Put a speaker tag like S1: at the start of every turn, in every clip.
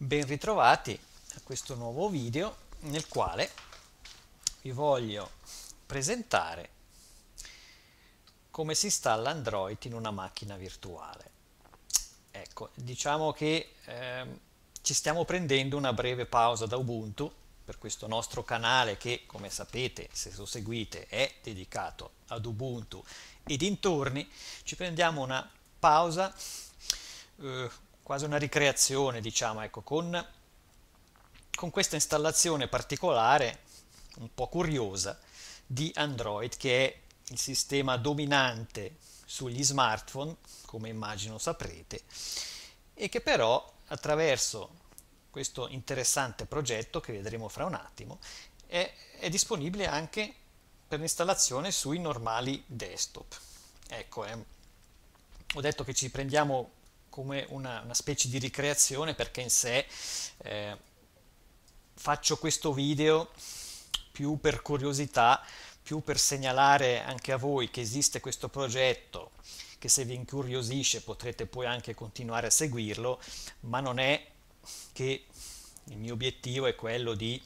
S1: ben ritrovati a questo nuovo video nel quale vi voglio presentare come si installa Android in una macchina virtuale. Ecco, diciamo che ehm, ci stiamo prendendo una breve pausa da Ubuntu per questo nostro canale che, come sapete, se lo seguite, è dedicato ad Ubuntu e dintorni. Ci prendiamo una pausa eh, quasi una ricreazione, diciamo, ecco, con, con questa installazione particolare, un po' curiosa, di Android, che è il sistema dominante sugli smartphone, come immagino saprete, e che però attraverso questo interessante progetto che vedremo fra un attimo è, è disponibile anche per l'installazione sui normali desktop. Ecco, eh, ho detto che ci prendiamo come una, una, specie di ricreazione perché in sé eh, faccio questo video più per curiosità, più per segnalare anche a voi che esiste questo progetto, che se vi incuriosisce potrete poi anche continuare a seguirlo, ma non è che il mio obiettivo è quello di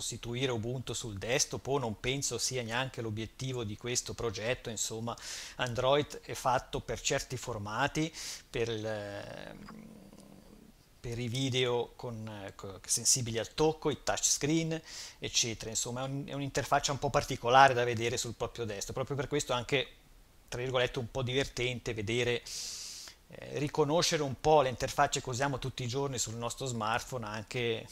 S1: sostituire Ubuntu sul desktop o non penso sia neanche l'obiettivo di questo progetto, insomma Android è fatto per certi formati, per il ehm, per i video con, con, sensibili al tocco, i touchscreen, eccetera. Insomma, è, un, è un'interfaccia un po' particolare da vedere sul proprio desktop. Proprio per questo è anche, tra virgolette, un po' divertente vedere, eh, riconoscere un po' le interfacce che usiamo tutti i giorni sul nostro smartphone anche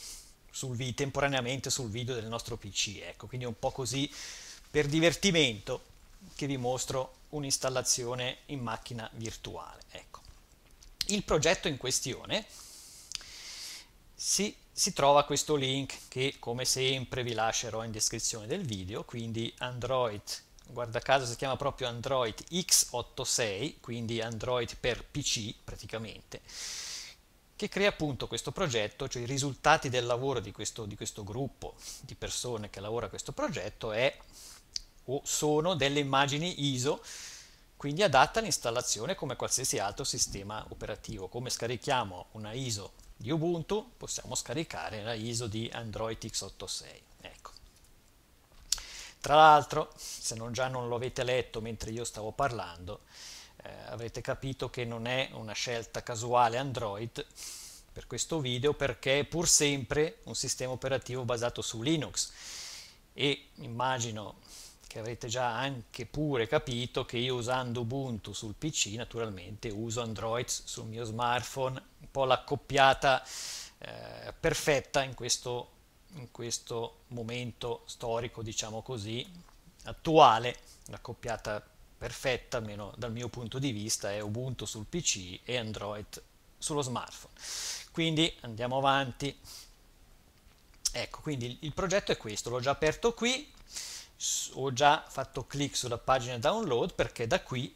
S1: sul, temporaneamente sul video del nostro PC. Ecco, quindi è un po' così per divertimento che vi mostro un'installazione in macchina virtuale. Ecco. Il progetto in questione si, si, trova questo link che come sempre vi lascerò in descrizione del video, quindi Android, guarda caso si chiama proprio Android X86, quindi Android per PC praticamente che crea appunto questo progetto, cioè i risultati del lavoro di questo, di questo gruppo di persone che lavora a questo progetto è, o sono delle immagini ISO, quindi adatta all'installazione come qualsiasi altro sistema operativo. Come scarichiamo una ISO di Ubuntu, possiamo scaricare la ISO di Android X86. Ecco. Tra l'altro, se non già non l'avete letto mentre io stavo parlando, eh, avete capito che non è una scelta casuale Android per questo video perché è pur sempre un sistema operativo basato su Linux e immagino che avrete già anche pure capito che io usando Ubuntu sul PC naturalmente uso Android sul mio smartphone un po' l'accoppiata eh, perfetta in questo, in questo momento storico diciamo così attuale l'accoppiata perfetta, almeno dal mio punto di vista, è Ubuntu sul PC e Android sullo smartphone. Quindi andiamo avanti. Ecco, quindi il progetto è questo, l'ho già aperto qui, ho già fatto clic sulla pagina download perché da qui,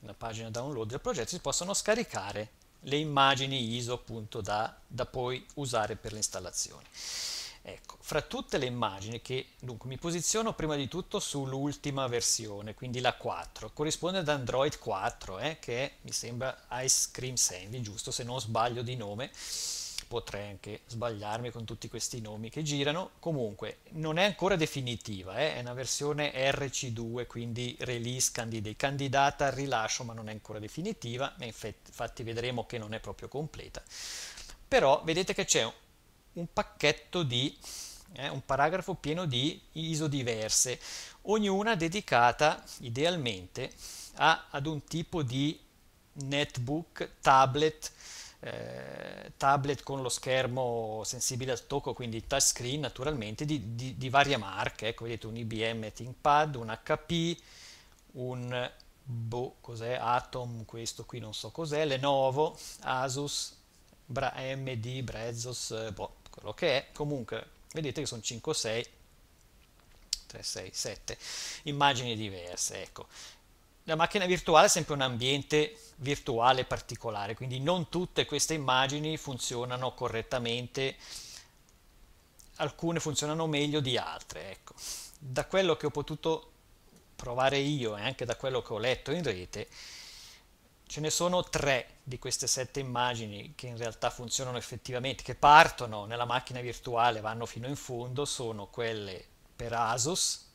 S1: nella pagina download del progetto, si possono scaricare le immagini ISO appunto da, da poi usare per le installazioni. Ecco, fra tutte le immagini che, dunque, mi posiziono prima di tutto sull'ultima versione, quindi la 4, corrisponde ad Android 4, eh, che è, mi sembra Ice Cream Sandy, giusto, se non sbaglio di nome, potrei anche sbagliarmi con tutti questi nomi che girano, comunque non è ancora definitiva, eh, è una versione RC2, quindi release candidate, candidata al rilascio ma non è ancora definitiva, infatti vedremo che non è proprio completa però vedete che c'è un pacchetto di, eh, un paragrafo pieno di ISO diverse, ognuna dedicata idealmente a, ad un tipo di netbook, tablet, eh, tablet con lo schermo sensibile al tocco, quindi touchscreen naturalmente, di, di, di varie marche, ecco vedete un IBM ThinkPad, un HP, un boh, cos'è, Atom, questo qui non so cos'è, Lenovo, Asus, Bra AMD, Brezos, eh, boh quello che è, comunque vedete che sono 5 6, 3, 6, 7 immagini diverse, ecco. La macchina virtuale è sempre un ambiente virtuale particolare, quindi non tutte queste immagini funzionano correttamente, alcune funzionano meglio di altre, ecco. Da quello che ho potuto provare io e anche da quello che ho letto in rete, Ce ne sono tre di queste sette immagini che in realtà funzionano effettivamente, che partono nella macchina virtuale, vanno fino in fondo, sono quelle per Asus,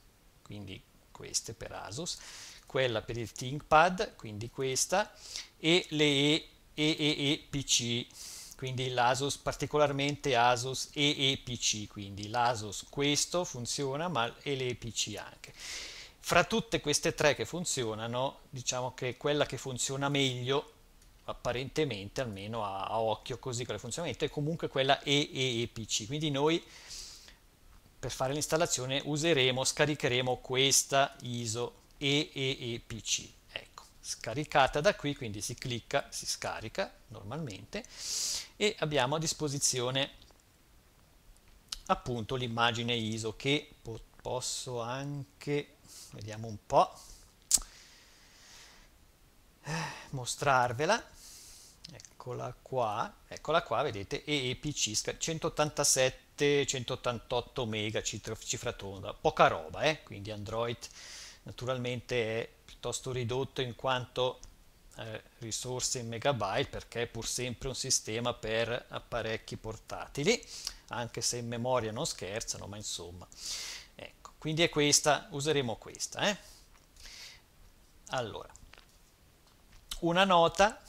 S1: quindi queste per Asus, quella per il ThinkPad, quindi questa, e le EEEPC, quindi l'Asus, particolarmente Asus EEPC, quindi l'Asus questo funziona, ma le l'EEPC anche. Fra tutte queste tre che funzionano, diciamo che quella che funziona meglio, apparentemente, almeno a, a occhio così quella funziona meglio, è comunque quella EEPC. Quindi noi per fare l'installazione useremo, scaricheremo questa ISO EEEPC. Ecco, scaricata da qui, quindi si clicca, si scarica normalmente e abbiamo a disposizione appunto l'immagine ISO che po posso anche vediamo un po', eh, mostrarvela, eccola qua, eccola qua, vedete, EEPC 187, 188 mega, cifra, cifra tonda, poca roba, eh? quindi Android naturalmente è piuttosto ridotto in quanto eh, risorse in megabyte perché è pur sempre un sistema per apparecchi portatili anche se in memoria non scherzano ma insomma quindi è questa, useremo questa. Eh? Allora, una nota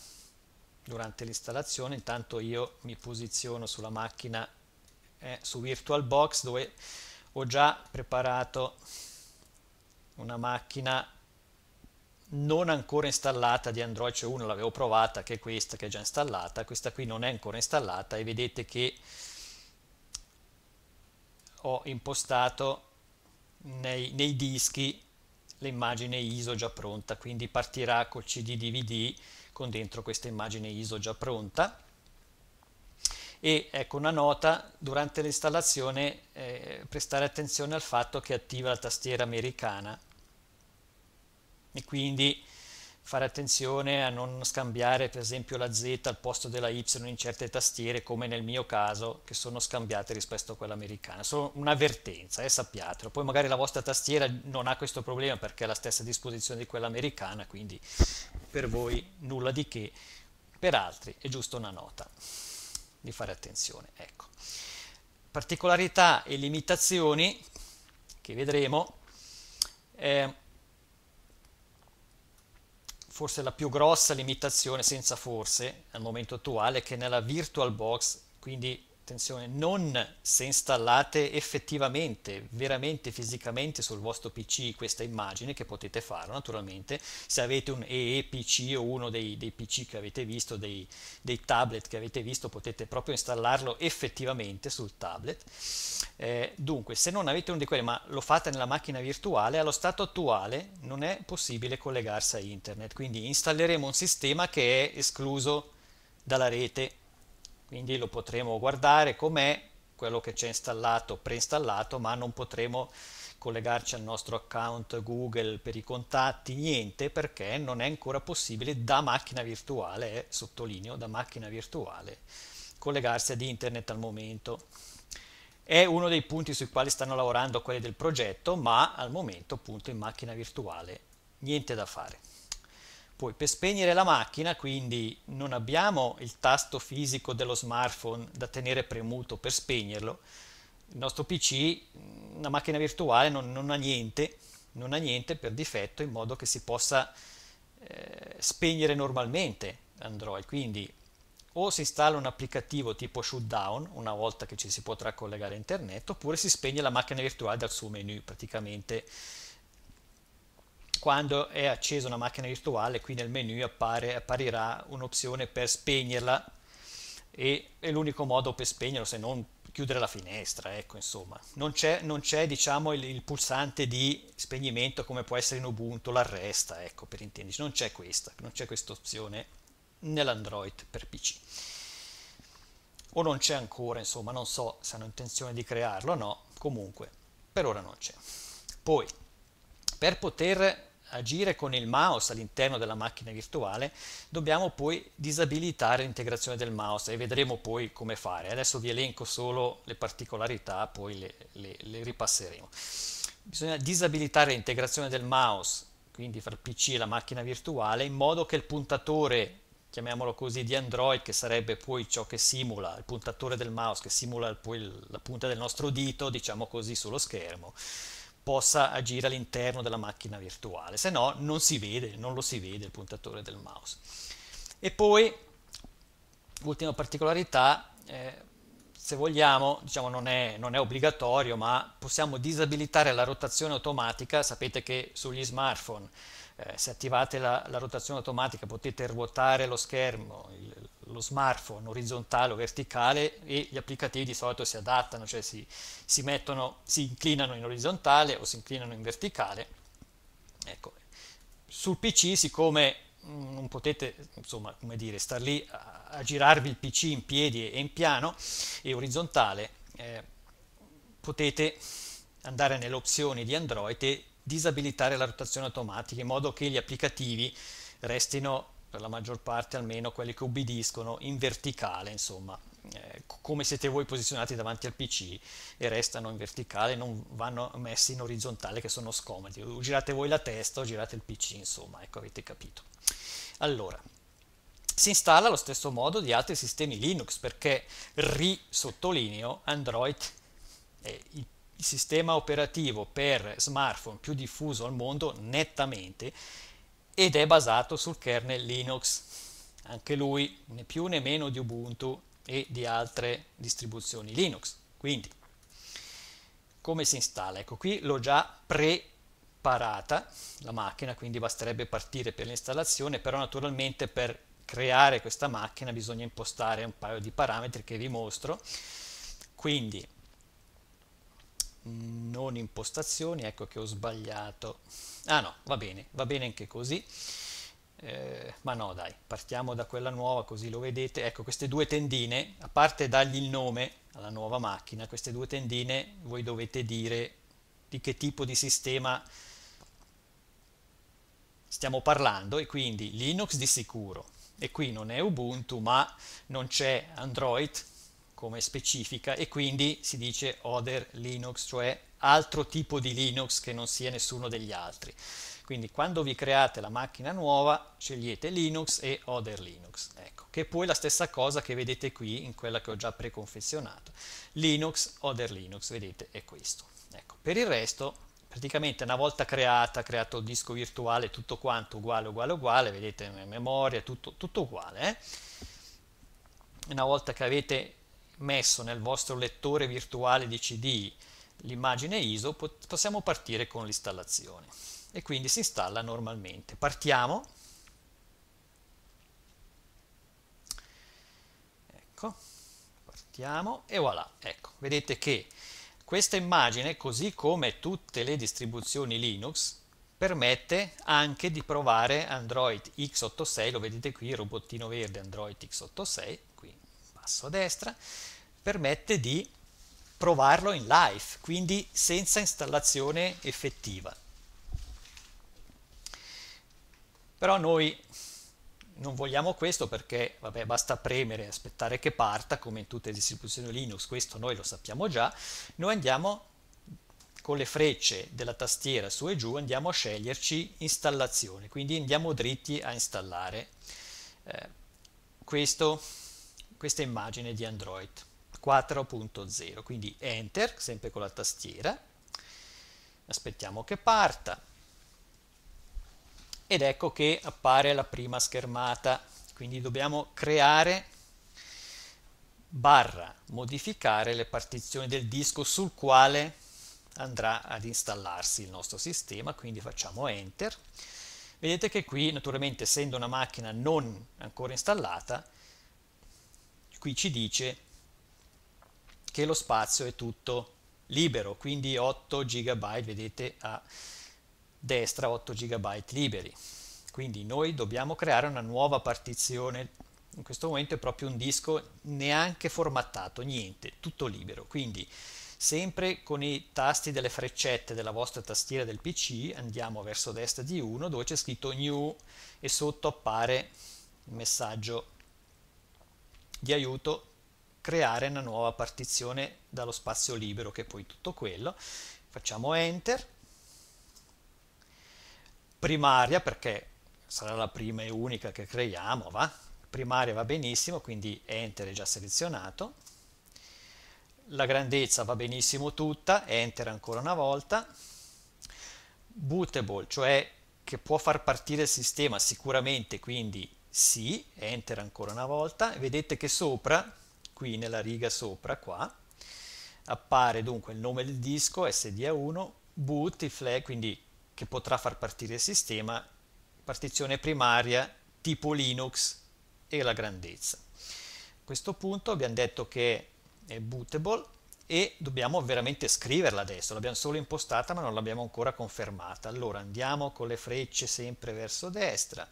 S1: durante l'installazione, intanto io mi posiziono sulla macchina eh, su VirtualBox dove ho già preparato una macchina non ancora installata di Android, cioè uno l'avevo provata che è questa che è già installata, questa qui non è ancora installata e vedete che ho impostato nei, nei dischi l'immagine ISO già pronta, quindi partirà col CD DVD con dentro questa immagine ISO già pronta. E ecco una nota, durante l'installazione eh, prestare attenzione al fatto che attiva la tastiera americana e quindi fare attenzione a non scambiare per esempio la Z al posto della Y in certe tastiere come nel mio caso che sono scambiate rispetto a quella americana. Sono un'avvertenza, eh, sappiatelo. Poi magari la vostra tastiera non ha questo problema perché è la stessa disposizione di quella americana, quindi per voi nulla di che, per altri è giusto una nota di fare attenzione. Ecco. Particolarità e limitazioni che vedremo. Eh, forse la più grossa limitazione, senza forse, al momento attuale, è che nella VirtualBox, quindi attenzione, non se installate effettivamente, veramente fisicamente sul vostro PC questa immagine, che potete farlo naturalmente, se avete un EEPC o uno dei, dei PC che avete visto, dei, dei, tablet che avete visto, potete proprio installarlo effettivamente sul tablet. Eh, dunque, se non avete uno di quelli, ma lo fate nella macchina virtuale, allo stato attuale non è possibile collegarsi a internet, quindi installeremo un sistema che è escluso dalla rete quindi lo potremo guardare com'è quello che c'è installato, preinstallato, ma non potremo collegarci al nostro account Google per i contatti, niente, perché non è ancora possibile da macchina virtuale, eh, sottolineo, da macchina virtuale, collegarsi ad internet al momento. È uno dei punti sui quali stanno lavorando quelli del progetto, ma al momento appunto in macchina virtuale, niente da fare. Poi per spegnere la macchina, quindi non abbiamo il tasto fisico dello smartphone da tenere premuto per spegnerlo, il nostro PC, una macchina virtuale, non, non, ha, niente, non ha, niente, per difetto in modo che si possa eh, spegnere normalmente Android. Quindi o si installa un applicativo tipo shutdown una volta che ci si potrà collegare a internet, oppure si spegne la macchina virtuale dal suo menu praticamente quando è accesa una macchina virtuale qui nel menu appare, apparirà un'opzione per spegnerla e è l'unico modo per spegnerlo se non chiudere la finestra ecco insomma non c'è, non c'è diciamo il, il, pulsante di spegnimento come può essere in Ubuntu l'arresta ecco per intenderci non c'è questa non c'è questa opzione nell'Android per PC o non c'è ancora insomma non so se hanno intenzione di crearlo o no comunque per ora non c'è poi per poter agire con il mouse all'interno della macchina virtuale, dobbiamo poi disabilitare l'integrazione del mouse e vedremo poi come fare. Adesso vi elenco solo le particolarità, poi le, le, le ripasseremo. Bisogna disabilitare l'integrazione del mouse, quindi fra il PC e la macchina virtuale, in modo che il puntatore chiamiamolo così, di Android, che sarebbe poi ciò che simula, il puntatore del mouse, che simula poi la punta del nostro dito, diciamo così, sullo schermo possa agire all'interno della macchina virtuale, se no non si vede, non lo si vede il puntatore del mouse. E poi, ultima particolarità, eh, se vogliamo, diciamo non è, non è, obbligatorio, ma possiamo disabilitare la rotazione automatica, sapete che sugli smartphone eh, se attivate la, la rotazione automatica potete ruotare lo schermo, lo smartphone orizzontale o verticale e gli applicativi di solito si adattano, cioè si, si, mettono, si inclinano in orizzontale o si inclinano in verticale. Ecco. Sul PC, siccome mm, non potete, insomma, come dire, star lì a, a, girarvi il PC in piedi e in piano e orizzontale, eh, potete andare nelle opzioni di Android e disabilitare la rotazione automatica in modo che gli applicativi restino per la maggior parte almeno quelli che ubbidiscono in verticale, insomma, eh, come siete voi posizionati davanti al PC e restano in verticale, non vanno messi in orizzontale che sono scomodi. O girate voi la testa o girate il PC, insomma, ecco avete capito. Allora, si installa allo stesso modo di altri sistemi Linux perché risottolineo Android è il sistema operativo per smartphone più diffuso al mondo nettamente ed è basato sul kernel Linux, anche lui né più né meno di Ubuntu e di altre distribuzioni Linux. Quindi, come si installa? Ecco, qui l'ho già preparata la macchina, quindi basterebbe partire per l'installazione, però naturalmente per creare questa macchina bisogna impostare un paio di parametri che vi mostro. Quindi, mm, non impostazioni, ecco che ho sbagliato Ah no, va bene, va bene anche così. Eh, ma no dai, partiamo da quella nuova così lo vedete. Ecco, queste due tendine, a parte dargli il nome alla nuova macchina, queste due tendine voi dovete dire di che tipo di sistema stiamo parlando e quindi Linux di sicuro. E qui non è Ubuntu, ma non c'è Android come specifica e quindi si dice other Linux, cioè altro tipo di Linux che non sia nessuno degli altri. Quindi quando vi create la macchina nuova scegliete Linux e Other Linux, ecco, che è poi la stessa cosa che vedete qui in quella che ho già preconfezionato. Linux, Other Linux, vedete, è questo. Ecco, per il resto praticamente una volta creata, creato il disco virtuale, tutto quanto uguale, uguale, uguale, vedete memoria, tutto, tutto uguale. Eh? Una volta che avete messo nel vostro lettore virtuale di CD l'immagine ISO possiamo partire con l'installazione e quindi si installa normalmente. Partiamo. Ecco, partiamo e voilà, ecco, vedete che questa immagine, così come tutte le distribuzioni Linux, permette anche di provare Android x86, lo vedete qui, il robottino verde Android x86, qui passo a destra, permette di provarlo in live, quindi senza installazione effettiva. Però noi non vogliamo questo perché vabbè, basta premere e aspettare che parta, come in tutte le distribuzioni Linux, questo noi lo sappiamo già, noi andiamo con le frecce della tastiera su e giù, andiamo a sceglierci installazione, quindi andiamo dritti a installare eh, questo, questa immagine di Android. 4.0, quindi Enter, sempre con la tastiera, aspettiamo che parta, ed ecco che appare la prima schermata, quindi dobbiamo creare barra modificare le partizioni del disco sul quale andrà ad installarsi il nostro sistema, quindi facciamo Enter. Vedete che qui naturalmente essendo una macchina non ancora installata, qui ci dice che lo spazio è tutto libero, quindi 8 GB, vedete a destra 8 GB liberi. Quindi noi dobbiamo creare una nuova partizione, in questo momento è proprio un disco neanche formattato, niente, tutto libero. Quindi sempre con i tasti delle freccette della vostra tastiera del PC andiamo verso destra di 1 dove c'è scritto New e sotto appare il messaggio di aiuto creare una nuova partizione dallo spazio libero che è poi tutto quello. Facciamo Enter, primaria perché sarà la prima e unica che creiamo, va? Primaria va benissimo, quindi Enter è già selezionato. La grandezza va benissimo tutta, Enter ancora una volta. Bootable, cioè che può far partire il sistema sicuramente, quindi sì, Enter ancora una volta. Vedete che sopra qui nella riga sopra qua appare dunque il nome del disco SDA1 boot flag quindi che potrà far partire il sistema partizione primaria tipo Linux e la grandezza a questo punto abbiamo detto che è bootable e dobbiamo veramente scriverla adesso l'abbiamo solo impostata ma non l'abbiamo ancora confermata allora andiamo con le frecce sempre verso destra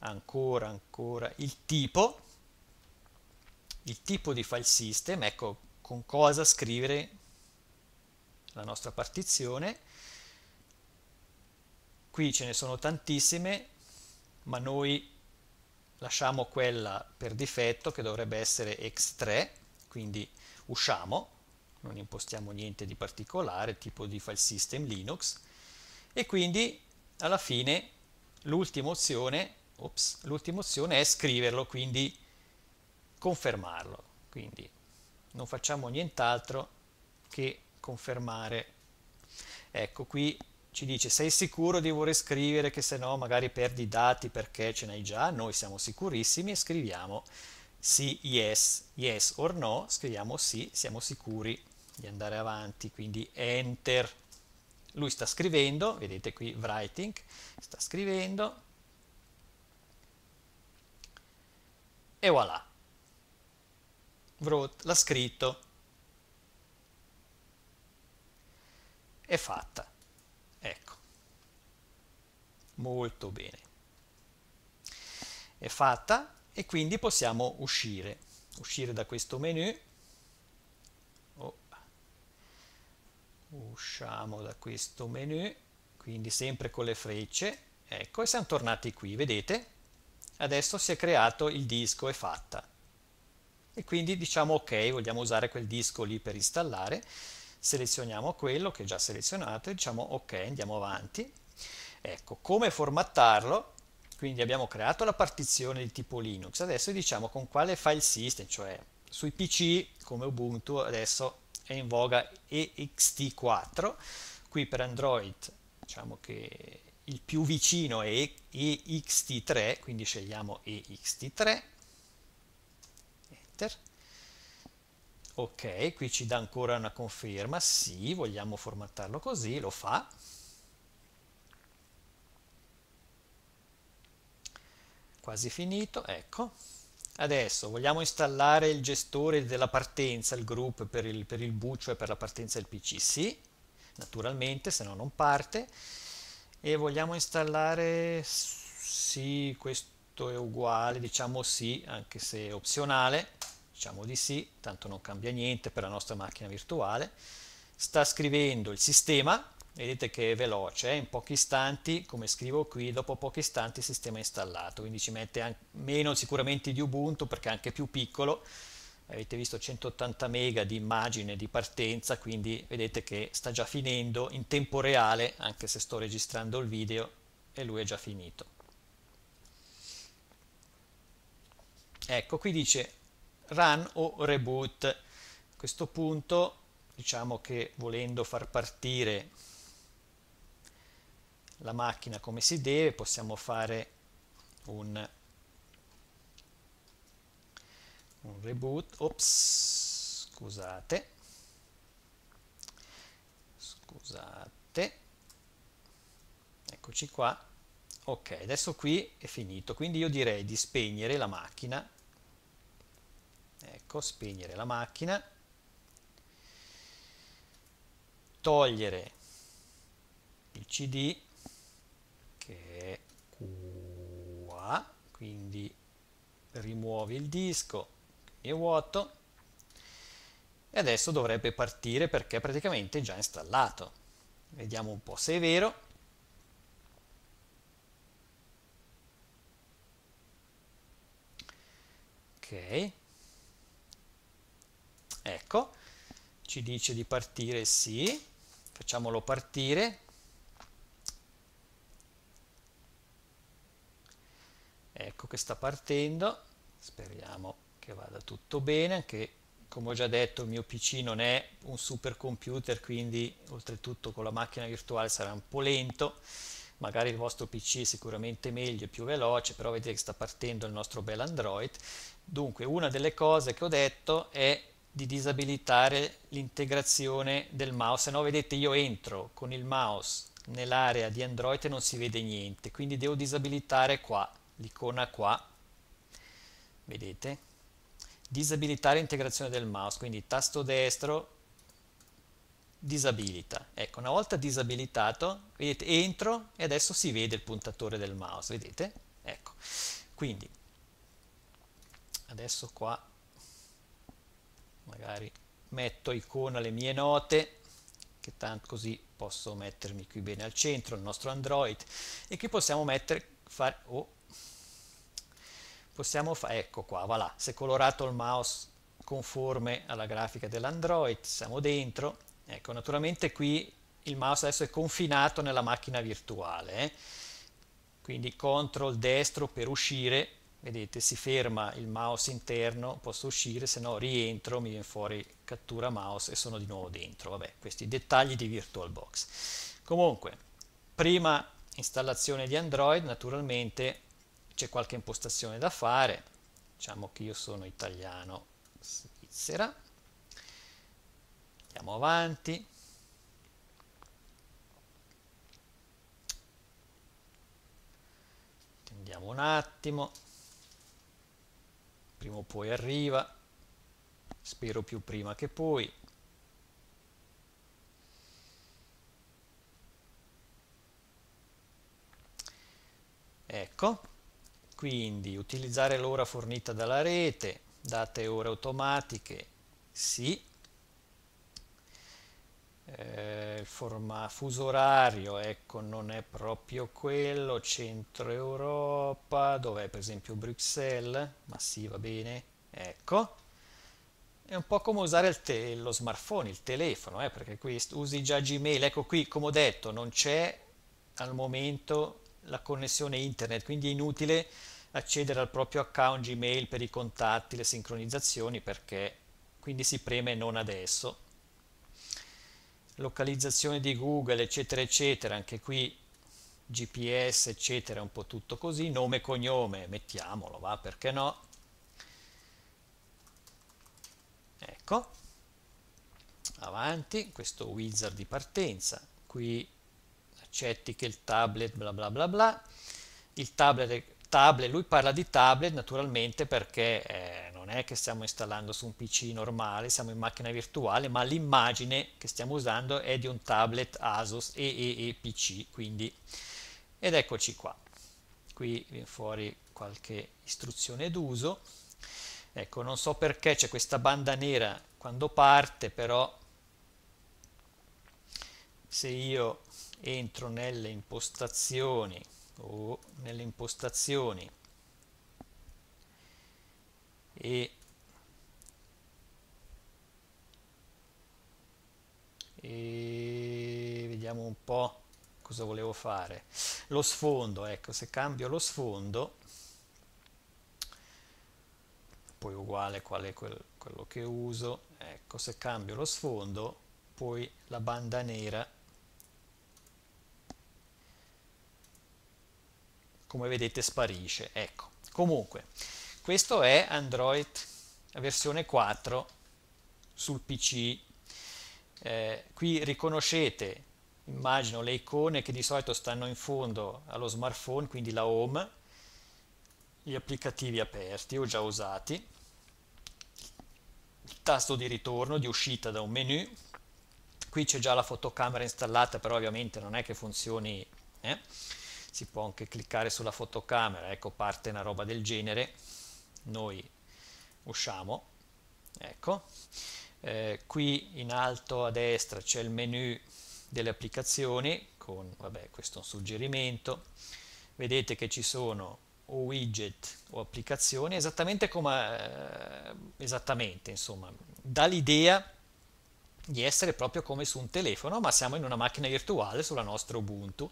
S1: ancora ancora il tipo il tipo di file system, ecco con cosa scrivere la nostra partizione. Qui ce ne sono tantissime, ma noi lasciamo quella per difetto che dovrebbe essere x3, quindi usciamo, non impostiamo niente di particolare, tipo di file system Linux, e quindi alla fine l'ultima opzione, opzione è scriverlo, quindi confermarlo. Quindi non facciamo nient'altro che confermare. Ecco qui ci dice sei sicuro di voler scrivere che se no magari perdi i dati perché ce n'hai già, noi siamo sicurissimi e scriviamo sì, yes, yes or no, scriviamo sì, siamo sicuri di andare avanti, quindi enter. Lui sta scrivendo, vedete qui writing, sta scrivendo e voilà. Wrote l'ha scritto, è fatta. Ecco, molto bene. È fatta e quindi possiamo uscire, uscire da questo menu. Oh. Usciamo da questo menu, quindi sempre con le frecce. Ecco, e siamo tornati qui, vedete? Adesso si è creato il disco, è fatta e quindi diciamo ok, vogliamo usare quel disco lì per installare, selezioniamo quello che è già selezionato e diciamo ok, andiamo avanti. Ecco, come formattarlo? Quindi abbiamo creato la partizione di tipo Linux, adesso diciamo con quale file system, cioè sui PC come Ubuntu adesso è in voga ext4, qui per Android diciamo che il più vicino è ext3, quindi scegliamo ext3 enter ok qui ci dà ancora una conferma sì vogliamo formattarlo così lo fa quasi finito ecco adesso vogliamo installare il gestore della partenza il group per il, per il buccio e per la partenza del pc sì naturalmente se no non parte e vogliamo installare sì questo è uguale diciamo sì anche se è opzionale diciamo di sì, tanto non cambia niente per la nostra macchina virtuale, sta scrivendo il sistema, vedete che è veloce, eh? in pochi istanti, come scrivo qui, dopo pochi istanti il sistema è installato, quindi ci mette meno sicuramente di Ubuntu perché è anche più piccolo, avete visto 180 mega di immagine di partenza, quindi vedete che sta già finendo in tempo reale, anche se sto registrando il video e lui è già finito. Ecco, qui dice run o reboot. A questo punto diciamo che volendo far partire la macchina come si deve possiamo fare un, un reboot, ops, scusate, scusate, eccoci qua, ok adesso qui è finito quindi io direi di spegnere la macchina ecco, spegnere la macchina, togliere il CD che è qua, quindi rimuovi il disco, è vuoto, e adesso dovrebbe partire perché è praticamente già installato. Vediamo un po' se è vero. Ok. Ecco, ci dice di partire sì, facciamolo partire. Ecco che sta partendo, speriamo che vada tutto bene, anche come ho già detto il mio PC non è un super computer, quindi oltretutto con la macchina virtuale sarà un po' lento, magari il vostro PC è sicuramente meglio e più veloce, però vedete che sta partendo il nostro bel Android. Dunque, una delle cose che ho detto è di disabilitare l'integrazione del mouse, se no vedete io entro con il mouse nell'area di Android e non si vede niente, quindi devo disabilitare qua, l'icona qua, vedete, disabilitare l'integrazione del mouse, quindi tasto destro disabilita, ecco una volta disabilitato, vedete entro e adesso si vede il puntatore del mouse, vedete, ecco, quindi adesso qua magari metto icona le mie note che tanto così posso mettermi qui bene al centro il nostro android e che possiamo mettere fare oh, possiamo fare ecco qua voilà è colorato il mouse conforme alla grafica dell'android siamo dentro ecco naturalmente qui il mouse adesso è confinato nella macchina virtuale eh? quindi control destro per uscire vedete si ferma il mouse interno, posso uscire, se no rientro, mi viene fuori cattura mouse e sono di nuovo dentro. Vabbè, questi dettagli di VirtualBox. Comunque, prima installazione di Android, naturalmente c'è qualche impostazione da fare, diciamo che io sono italiano, Svizzera, andiamo avanti. Andiamo un attimo prima o poi arriva, spero più prima che poi. Ecco, quindi utilizzare l'ora fornita dalla rete, date ore automatiche, sì, eh, il forma, fuso orario ecco, non è proprio quello, centro Europa, dov'è per esempio Bruxelles, ma sì va bene, ecco. È un po' come usare lo smartphone, il telefono, eh, perché qui usi già Gmail, ecco qui come ho detto non c'è al momento la connessione internet, quindi è inutile accedere al proprio account Gmail per i contatti, le sincronizzazioni, perché quindi si preme non adesso localizzazione di Google, eccetera, eccetera, anche qui GPS, eccetera, un po' tutto così, nome e cognome, mettiamolo, va, perché no? Ecco, avanti, questo wizard di partenza, qui accetti che il tablet, bla bla bla bla, il tablet tablet, lui parla di tablet naturalmente perché eh, non è che stiamo installando su un PC normale, siamo in macchina virtuale, ma l'immagine che stiamo usando è di un tablet ASUS EEE PC, quindi ed eccoci qua. Qui viene fuori qualche istruzione d'uso. Ecco, non so perché c'è questa banda nera quando parte, però se io entro nelle impostazioni o nelle impostazioni e, e vediamo un po' cosa volevo fare lo sfondo ecco se cambio lo sfondo poi uguale quale quel, quello che uso ecco se cambio lo sfondo poi la banda nera come vedete sparisce. Ecco, comunque, questo è Android versione 4 sul PC. Eh, qui riconoscete, immagino, le icone che di solito stanno in fondo allo smartphone, quindi la home, gli applicativi aperti o già usati, il tasto di ritorno, di uscita da un menu, qui c'è già la fotocamera installata, però ovviamente non è che funzioni... Eh? si può anche cliccare sulla fotocamera, ecco parte una roba del genere, noi usciamo, ecco, eh, qui in alto a destra c'è il menu delle applicazioni con, vabbè questo è un suggerimento, vedete che ci sono o widget o applicazioni, esattamente come, eh, esattamente insomma, dà l'idea di essere proprio come su un telefono, ma siamo in una macchina virtuale sulla nostra Ubuntu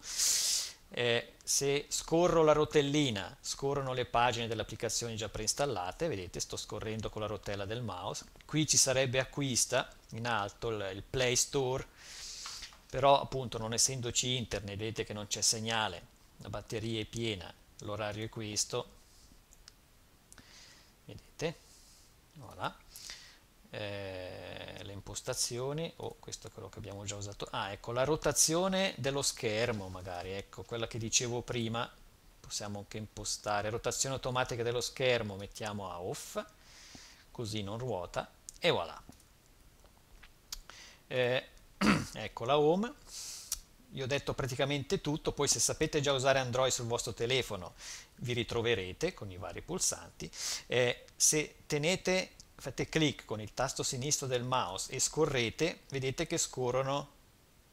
S1: eh, se scorro la rotellina, scorrono le pagine delle applicazioni già preinstallate, vedete sto scorrendo con la rotella del mouse, qui ci sarebbe acquista in alto il, il Play Store, però appunto non essendoci internet, vedete che non c'è segnale, la batteria è piena, l'orario è questo, vedete, voilà. Eh, impostazioni, o oh, questo è quello che abbiamo già usato, ah ecco la rotazione dello schermo magari, ecco quella che dicevo prima, possiamo anche impostare rotazione automatica dello schermo, mettiamo a off, così non ruota, e voilà. Eh, ecco la home, io ho detto praticamente tutto, poi se sapete già usare Android sul vostro telefono vi ritroverete con i vari pulsanti, eh, se tenete fate clic con il tasto sinistro del mouse e scorrete, vedete che scorrono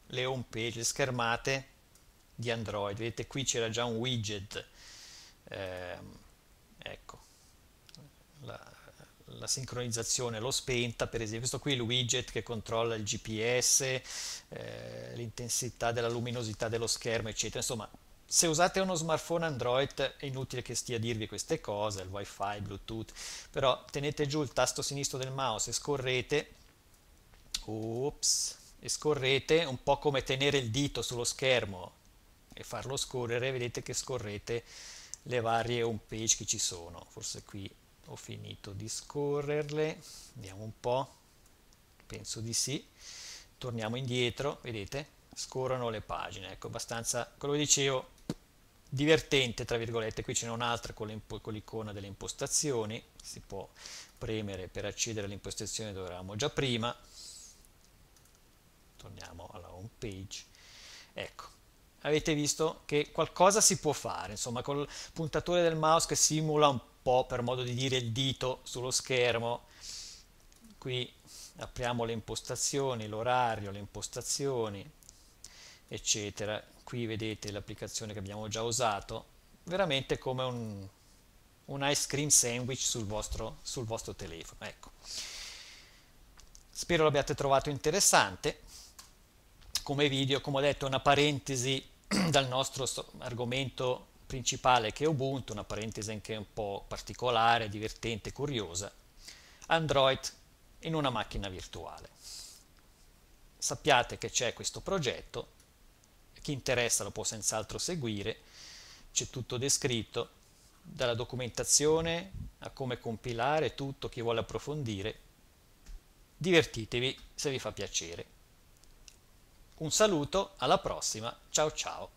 S1: le home page, le schermate di Android. Vedete qui c'era già un widget, eh, ecco, la, la sincronizzazione l'ho spenta, per esempio questo qui è il widget che controlla il GPS, eh, l'intensità della luminosità dello schermo, eccetera, insomma se usate uno smartphone Android è inutile che stia a dirvi queste cose, il wifi, bluetooth, però tenete giù il tasto sinistro del mouse e scorrete, oops, e scorrete un po' come tenere il dito sullo schermo e farlo scorrere, vedete che scorrete le varie home page che ci sono, forse qui ho finito di scorrerle, vediamo un po', penso di sì, torniamo indietro, vedete, scorrono le pagine, ecco, abbastanza, quello che dicevo, divertente, tra virgolette, qui ce n'è un'altra con, l'icona delle impostazioni, si può premere per accedere alle impostazioni dove eravamo già prima, torniamo alla home page, ecco, avete visto che qualcosa si può fare, insomma col puntatore del mouse che simula un po' per modo di dire il dito sullo schermo, qui apriamo le impostazioni, l'orario, le impostazioni, eccetera qui vedete l'applicazione che abbiamo già usato veramente come un, un ice cream sandwich sul vostro, sul vostro telefono ecco. spero l'abbiate trovato interessante come video come ho detto una parentesi dal nostro argomento principale che è Ubuntu una parentesi anche un po' particolare divertente, curiosa Android in una macchina virtuale sappiate che c'è questo progetto chi interessa lo può senz'altro seguire, c'è tutto descritto, dalla documentazione a come compilare tutto, chi vuole approfondire. Divertitevi se vi fa piacere. Un saluto, alla prossima, ciao ciao!